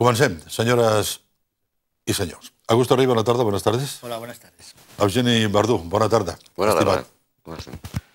Comencem, senyores i senyors. Augusto Rey, bona tarda, bones tardes. Hola, buenas tardes. Eugeni Bardú, bona tarda. Bona tarda. Buenas tardes.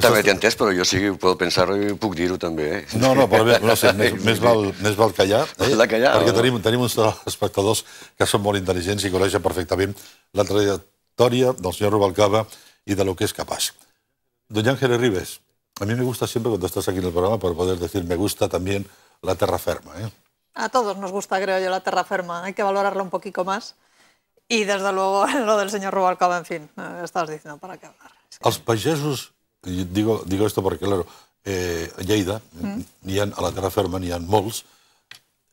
També t'he entès, però jo sí que puc pensar-ho i puc dir-ho també. Eh? No, no, però bé, no sé, més, val, més val callar, eh? La callar perquè tenim, tenim uns espectadors que són molt intel·ligents i coneixen perfectament la trajectòria del senyor Rubalcaba i de lo que és capaç. Don Ángel Ribes, a mí me gusta siempre cuando estás aquí en el programa per poder decir me gusta también la terra ferma. ¿eh? a todos nos gusta, creo yo, la terraferma. Hay que valorarla un poquito más. Y desde luego, lo del señor Rubalcaba, en fin, eh, estás diciendo para qué hablar. Sí. pagesos, digo, digo esto porque, claro, eh, Lleida, ni a la terraferma ni ni Molls,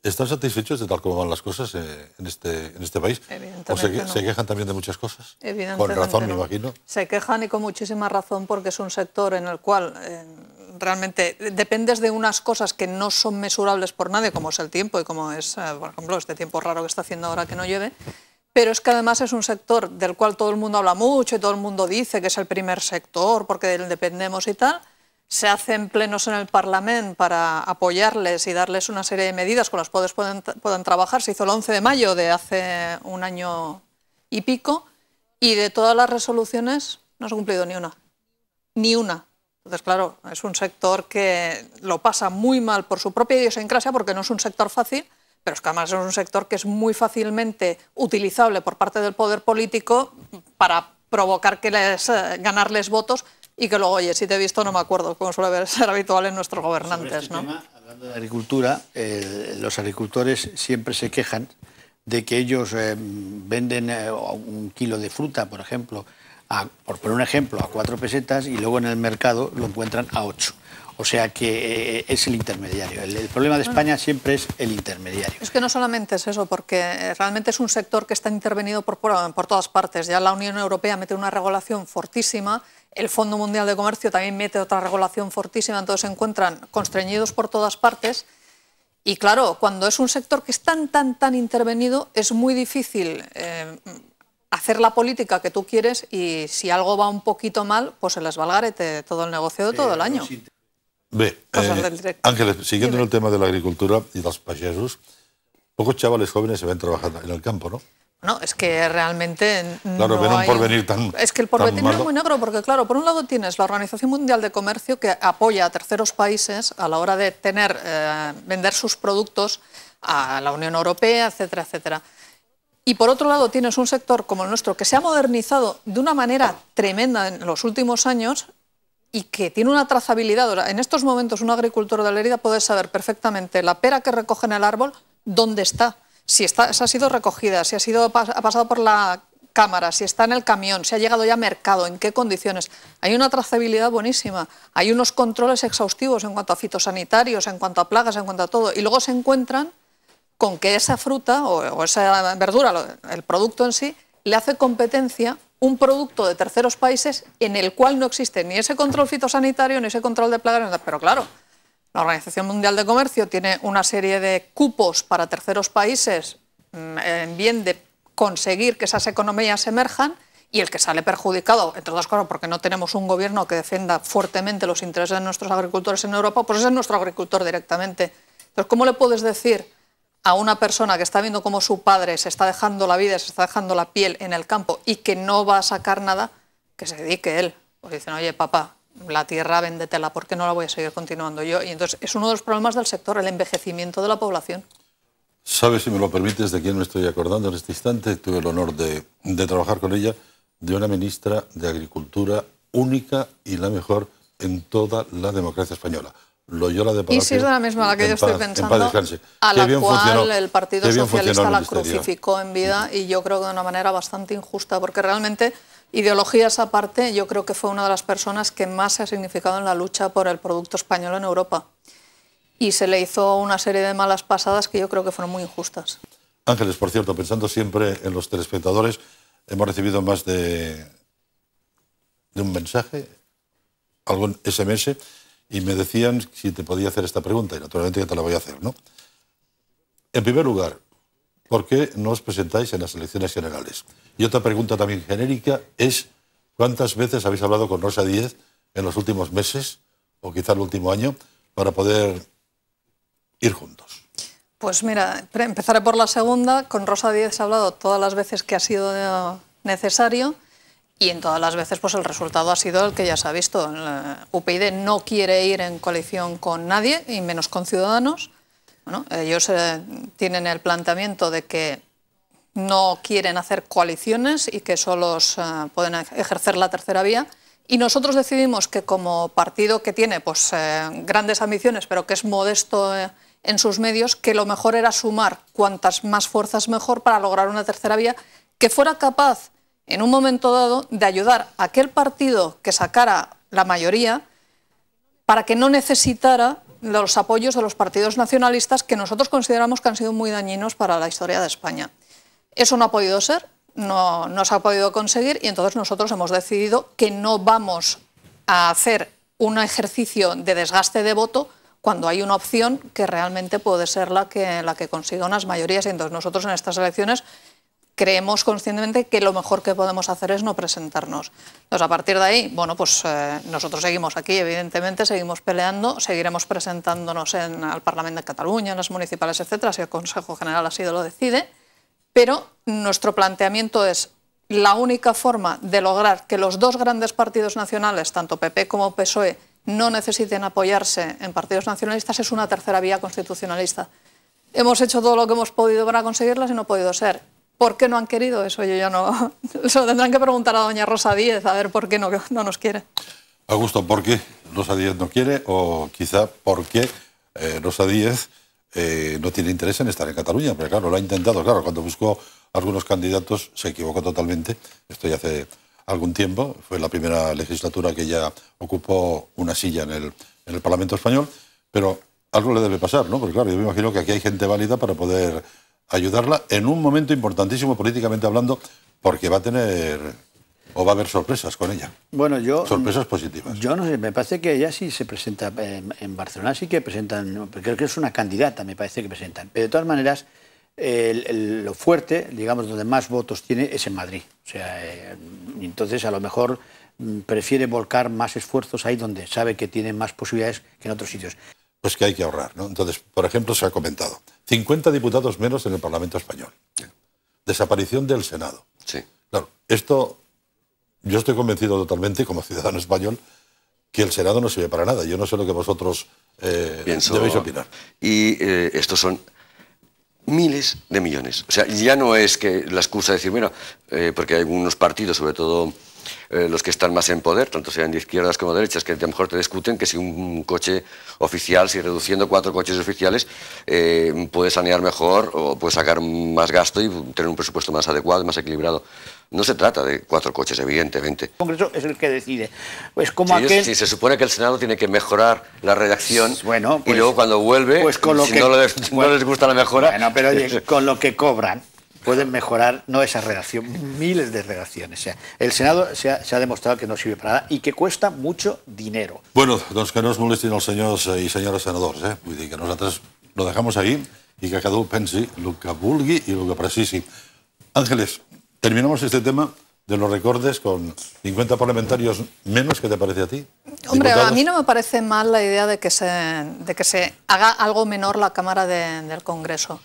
¿Están satisfechos de tal como van las cosas eh, en este, en este país? ¿O se, quejan también de muchas cosas? Evidentemente. Con razón, me imagino. Se quejan y con muchísima razón porque es un sector en el cual realmente dependes de unas cosas que no son mesurables por nadie, como es el tiempo y como es, eh, por ejemplo, este tiempo raro que está haciendo ahora que no llueve, pero es que además es un sector del cual todo el mundo habla mucho y todo el mundo dice que es el primer sector porque de él dependemos y tal. Se hacen plenos en el Parlamento para apoyarles y darles una serie de medidas con las cuales pueden, puedan trabajar. Se hizo el 11 de mayo de hace un año y pico y de todas las resoluciones no se ha cumplido ni una. Ni una. Entonces, claro, es un sector que lo pasa muy mal por su propia idiosincrasia porque no es un sector fácil, pero es que además es un sector que es muy fácilmente utilizable por parte del poder político para provocar que les, eh, ganarles votos y que luego, oye, si te he visto no me acuerdo, como suele ser habitual en nuestros este gobernantes. ¿no? hablando de agricultura, eh, los agricultores siempre se quejan de que ellos eh, venden un kilo de fruta, por ejemplo, por poner un ejemplo, a cuatro pesetas y luego en el mercado lo encuentran a ocho. O sea que eh, es el intermediario. El, problema de España siempre es el intermediario. Es que no solamente es eso, porque eh, realmente es un sector que está intervenido por, por, todas partes. Ya la Unión Europea mete una regulación fortísima, el Fondo Mundial de Comercio también mete otra regulación fortísima, entonces se encuentran constreñidos por todas partes. Y claro, cuando es un sector que es tan, tan, tan intervenido, es muy difícil eh, hacer la política que tú quieres y si algo va un poquito mal, pues se les valgarete todo el negocio de todo el eh, año. Ve, eh, Ángeles, siguiendo el tema de la agricultura y los payesos, pocos chavales jóvenes se ven trabajando en el campo, ¿no? No, es que realmente. Claro, no por un porvenir tan. Es que el porvenir es muy negro, porque, claro, por un lado tienes la Organización Mundial de Comercio que apoya a terceros países a la hora de tener, eh, vender sus productos a la Unión Europea, etcétera, etcétera. Y por otro lado tienes un sector como el nuestro que se ha modernizado de una manera tremenda en los últimos años y que tiene una trazabilidad. En estos momentos un agricultor de herida puede saber perfectamente la pera que recoge en el árbol, dónde está, si ha sido recogida, si ha, sido, ha pasado por la cámara, si está en el camión, si ha llegado ya al mercado, en qué condiciones. Hay una trazabilidad buenísima, hay unos controles exhaustivos en cuanto a fitosanitarios, en cuanto a plagas, en cuanto a todo. Y luego se encuentran con que esa fruta o, esa verdura, el producto en sí, le hace competencia un producto de terceros países en el cual no existe ni ese control fitosanitario ni ese control de plagas. Pero claro, la Organización Mundial de Comercio tiene una serie de cupos para terceros países mm, en bien de conseguir que esas economías emerjan y el que sale perjudicado, entre otras cosas porque no tenemos un gobierno que defienda fuertemente los intereses de nuestros agricultores en Europa, pues ese es nuestro agricultor directamente. Entonces, ¿cómo le puedes decir a una persona que está viendo cómo su padre se está dejando la vida, se está dejando la piel en el campo y que no va a sacar nada, que se dedique él. O pues dicen, oye, papá, la tierra véndetela, ¿por qué no la voy a seguir continuando yo? Y entonces es uno de los problemas del sector, el envejecimiento de la población. Sabes, si me lo permites, de quién me estoy acordando en este instante. Tuve el honor de trabajar con ella, de una ministra de Agricultura única y la mejor en toda la democracia española. Y si es de la misma la que yo estoy pensando, a la cual el Partido Socialista la crucificó en vida mm. y yo creo que de una manera bastante injusta, porque realmente, ideologías aparte, yo creo que fue una de las personas que más se ha significado en la lucha por el producto español en Europa. Y se le hizo una serie de malas pasadas que yo creo que fueron muy injustas. Ángeles, por cierto, pensando siempre en los telespectadores, hemos recibido más de, de un mensaje, algún SMS y me decían si te podía hacer esta pregunta, y naturalmente que te la voy a hacer, ¿no? En primer lugar, ¿por qué no os presentáis en las elecciones generales? Y otra pregunta también genérica es, ¿cuántas veces habéis hablado con Rosa Díez en los últimos meses, o quizá el último año, para poder ir juntos? Pues mira, empezaré por la segunda. Con Rosa Díez he hablado todas las veces que ha sido necesario. Y en todas las veces pues el resultado ha sido el que ya se ha visto. El UPyD no quiere ir en coalición con nadie, y menos con Ciudadanos. ellos eh, tienen el planteamiento de que no quieren hacer coaliciones y que solo eh, pueden ejercer la tercera vía. Y nosotros decidimos que como partido que tiene pues, eh, grandes ambiciones, pero que es modesto en sus medios, que lo mejor era sumar cuantas más fuerzas mejor para lograr una tercera vía que fuera capaz en un momento dado de ayudar a aquel partido que sacara la mayoría para que no necesitara los apoyos de los partidos nacionalistas que nosotros consideramos que han sido muy dañinos para la historia de España. Eso no ha podido ser, no, se ha podido conseguir y entonces nosotros hemos decidido que no vamos a hacer un ejercicio de desgaste de voto cuando hay una opción que realmente puede ser la que, la que consiga unas mayorías. Y entonces nosotros en estas elecciones creemos conscientemente que lo mejor que podemos hacer es no presentarnos. Entonces, a partir de ahí, bueno, pues eh, nosotros seguimos aquí, evidentemente, seguimos peleando, seguiremos presentándonos en el Parlamento de Cataluña, en las municipales, etcétera, si el Consejo General así lo decide, pero nuestro planteamiento es la única forma de lograr que los dos grandes partidos nacionales, tanto PP como PSOE, no necesiten apoyarse en partidos nacionalistas es una tercera vía constitucionalista. Hemos hecho todo lo que hemos podido para conseguirlas y no ha podido ser. ¿Por qué no han querido? Eso yo ya no. Eso tendrán que preguntar a doña Rosa Díez a ver por qué no, nos quiere. Augusto, ¿por qué Rosa Díez no quiere? O quizá porque eh, Rosa Díez eh, no tiene interés en estar en Cataluña. Porque claro, lo ha intentado. Claro, cuando buscó algunos candidatos se equivocó totalmente. Esto ya hace algún tiempo. Fue la primera legislatura que ya ocupó una silla en el, en el Parlamento Español. Pero algo le debe pasar, ¿no? Porque claro, yo me imagino que aquí hay gente válida para poder ayudarla en un momento importantísimo políticamente hablando, porque va a tener ¿O va a haber sorpresas con ella? Bueno, yo... Sorpresas positivas. Yo no sé, me parece que ella sí se presenta em, en, Barcelona, sí que presentan, creo que es una candidata, me parece que presentan. Pero de todas maneras, lo fuerte, digamos, donde más votos tiene es en Madrid. O sea, eh, entonces a lo mejor mm, prefiere volcar más esfuerzos ahí donde sabe que tiene más posibilidades que en otros sitios pues que hay que ahorrar. ¿no? Entonces, por ejemplo, se ha comentado, 50 diputados menos en el Parlamento español. Desaparición del Senado. Sí. Claro, esto yo estoy convencido totalmente, como ciudadano español, que el Senado no sirve para nada. Yo no sé lo que vosotros eh, debéis opinar. Y eh, estos son miles de millones. O sea, ya no es que la excusa es decir, bueno, eh, porque hay algunos partidos, sobre todo eh, los que están más en poder, tanto sean de izquierdas como de derechas, que a lo mejor te discuten que si un, coche oficial, si reduciendo cuatro coches oficiales, eh, puede puedes sanear mejor o puedes sacar más gasto y tener un presupuesto más adecuado, más equilibrado. No se trata de cuatro coches, evidentemente. El Congreso es el que decide. Pues como se supone que el Senado tiene que mejorar la redacción pues y pues luego cuando vuelve, pues con lo si que... no, les, gusta la mejora... Bueno, pero con lo que cobran pueden mejorar, no esa redacción, miles de redacciones. sea, el Senado se ha, demostrado que no sirve para nada y que cuesta mucho dinero. Bueno, los que no es los señores y i senadores eh? que nosotros lo dejamos ahí y que cada uno pensi Luca que y y que Ángeles, terminamos este tema de los recortes con 50 parlamentarios menos, ¿qué te parece a ti? Hombre, a mí no me parece mal la idea de que se, de que se haga algo menor la Cámara del Congreso.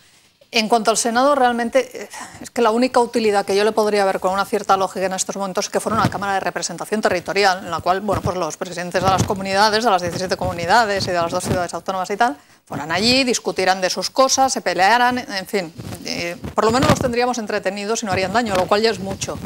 En cuanto al Senado, realmente eh, es que la única utilidad que yo le podría ver con una cierta lógica en estos momentos es que fuera una Cámara de Representación Territorial, en la cual bueno, pues los presidentes de las comunidades, de las 17 comunidades y de las dos ciudades autónomas y tal, fueran allí, discutirán de sus cosas, se pelearan, en fin, eh, por lo menos los tendríamos entretenidos y no harían daño, lo cual ya es mucho.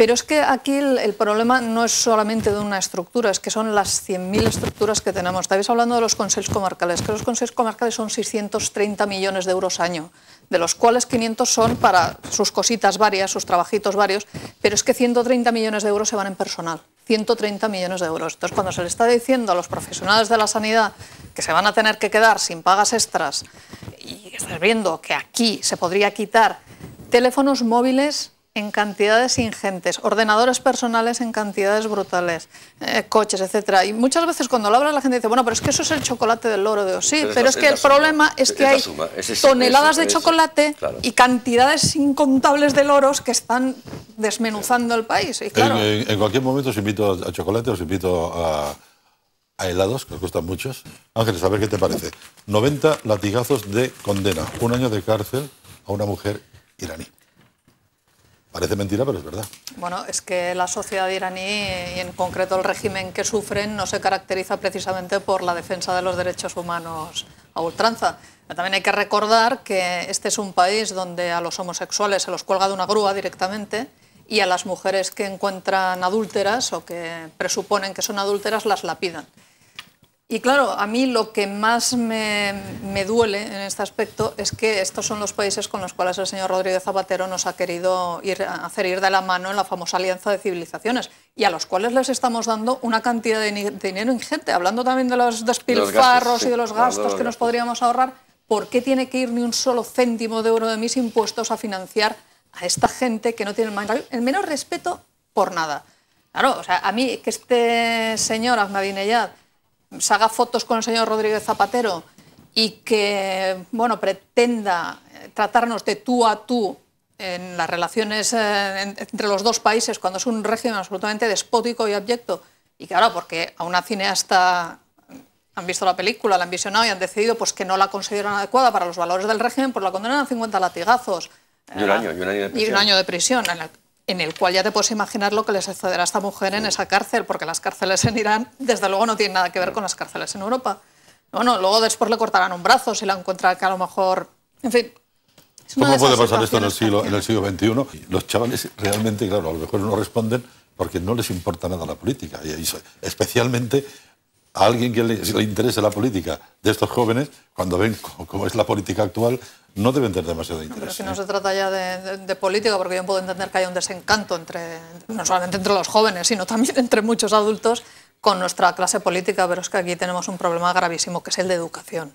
Pero es que aquí el, problema no es solamente de una estructura, es que son las 100.000 estructuras que tenemos. Estabais hablando de los consejos comarcales, que los consejos comarcales son 630 millones de euros año, de los cuales 500 son para sus cositas varias, sus trabajitos varios, pero es que 130 millones de euros se van en personal. 130 millones de euros. Entonces, cuando se le está diciendo a los profesionales de la sanidad que se van a tener que quedar sin pagas extras y estás viendo que aquí se podría quitar teléfonos móviles en cantidades ingentes, ordenadores personales en cantidades brutales, eh, coches, etcétera. Y muchas veces cuando lo hablas la gente dice, bueno, pero es que eso es el chocolate del loro. de Osí. pero, es, que el problema es que hay toneladas de chocolate y cantidades incontables de loros que están desmenuzando el país. en, cualquier momento os invito a chocolate, os invito a, helados, que os gustan muchos. Ángeles, a ver qué te parece. 90 latigazos de condena, un año de cárcel a una mujer iraní. Parece mentira, pero es verdad. Bueno, es que la sociedad iraní y en concreto el régimen que sufren no se caracteriza precisamente por la defensa de los derechos humanos a ultranza. También hay que recordar que este es un país donde a los homosexuales se los cuelga de una grúa directamente y a las mujeres que encuentran adúlteras o que presuponen que son adúlteras las lapidan. Y claro, a mí lo que más me, duele en este aspecto es que estos son los países con los cuales el señor Rodríguez Zapatero nos ha querido hacer ir de la mano en la famosa Alianza de Civilizaciones y a los cuales les estamos dando una cantidad de, dinero ingente. Hablando también de los despilfarros y de los gastos que nos podríamos ahorrar, ¿por qué tiene que ir ni un solo céntimo de euro de mis impuestos a financiar a esta gente que no tiene el, el menor respeto por nada? Claro, o sea, a mí que este señor Ahmadinejad se haga fotos con el señor Rodríguez Zapatero y que bueno, pretenda eh, tratarnos de tú a tú en las relaciones eh, entre los dos países cuando es un régimen absolutamente despótico y abyecto. Y ahora porque a una cineasta mm, han visto la película, la han visionado y han decidido pues, que no la consideran adecuada para los valores del régimen, pues la condenan a 50 latigazos. Eh, y un año de prisión en el cual ya te puedes imaginar lo que le sucederá a esta mujer en esa cárcel, porque las cárceles en Irán, desde luego, no tienen nada que ver con las cárceles en Europa. No, no, luego después le cortarán un brazo si la encuentra que a lo mejor... En fin, ¿Cómo puede pasar esto en el, siglo, en el siglo XXI? Los chavales realmente, claro, a lo mejor no responden porque no les importa nada la política, y especialmente a alguien que le, interese la política de estos jóvenes, cuando ven cómo es la política actual, no deben tener demasiado interés. pero si no ¿eh? se trata ya de, política, porque yo puedo entender que hay un desencanto entre, no solamente entre los jóvenes, sino también entre muchos adultos con nuestra clase política, pero es que aquí tenemos un problema gravísimo, que es el de educación.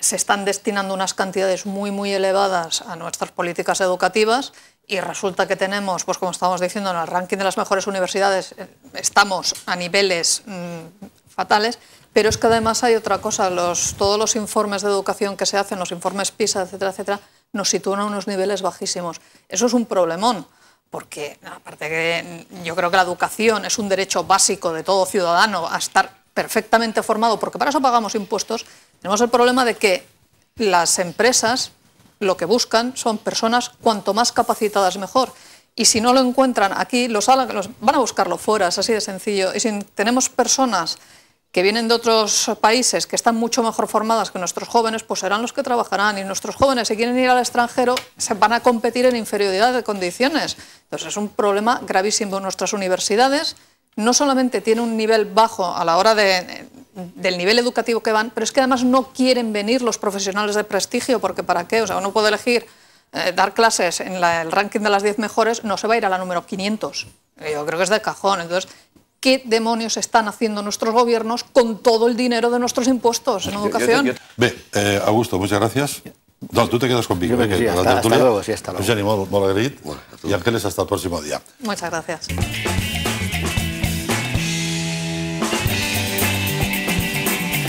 se están destinando unas cantidades muy, muy elevadas a nuestras políticas educativas y resulta que tenemos, pues como estamos diciendo, en el ranking de las mejores universidades eh, estamos a niveles mm, fatales, pero es que además hay otra cosa, todos los informes de educación que se hacen, los informes PISA, etcétera, etcétera, nos sitúan a unos niveles bajísimos. Eso es un problemón, porque aparte que mm, yo creo que la educación es un derecho básico de todo ciudadano a estar perfectamente formado, porque para eso pagamos impuestos, tenemos el problema de que las empresas lo que buscan son personas cuanto más capacitadas mejor. Y si no lo encuentran aquí, los, van a buscarlo fuera, es así de sencillo. Y si tenemos personas que vienen de otros países que están mucho mejor formadas que nuestros jóvenes, pues serán los que trabajarán. Y nuestros jóvenes, si quieren ir al extranjero, se van a competir en inferioridad de condiciones. Entonces es un problema gravísimo. Nuestras universidades no solamente tienen un nivel bajo a la hora de del nivel educativo que van, pero es que además no quieren venir los profesionales de prestigio, porque ¿para qué? O sea, uno puede elegir eh, dar clases en el ranking de las 10 mejores, no se va a ir a la número 500. Eh, yo creo que es de cajón. Entonces, ¿qué demonios están haciendo nuestros gobiernos con todo el dinero de nuestros impuestos en educación? Eh, Augusto, muchas gracias. No, tú te quedas conmigo. Que hasta, hasta, luego, sí, y Ángeles, hasta el próximo día. Muchas gracias.